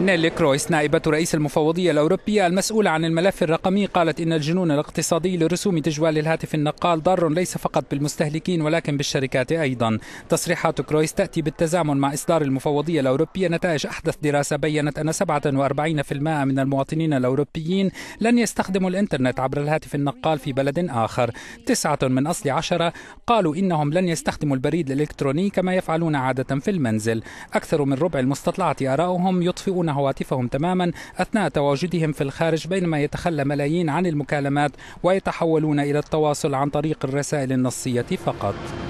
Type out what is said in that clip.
نيلي كرويس نائبة رئيس المفوضية الأوروبية المسؤولة عن الملف الرقمي قالت إن الجنون الاقتصادي لرسوم تجوال الهاتف النقال ضار ليس فقط بالمستهلكين ولكن بالشركات أيضا تصريحات كرويس تأتي بالتزامن مع إصدار المفوضية الأوروبية نتائج أحدث دراسة بيّنت أن 47% من المواطنين الأوروبيين لن يستخدموا الإنترنت عبر الهاتف النقال في بلد آخر تسعة من أصل عشرة قالوا إنهم لن يستخدموا البريد الإلكتروني كما يفعلون عادة في المنزل أكثر من ربع المستطلعة آراؤهم يطفئون يخفون هواتفهم تماما أثناء تواجدهم في الخارج بينما يتخلى ملايين عن المكالمات ويتحولون إلى التواصل عن طريق الرسائل النصية فقط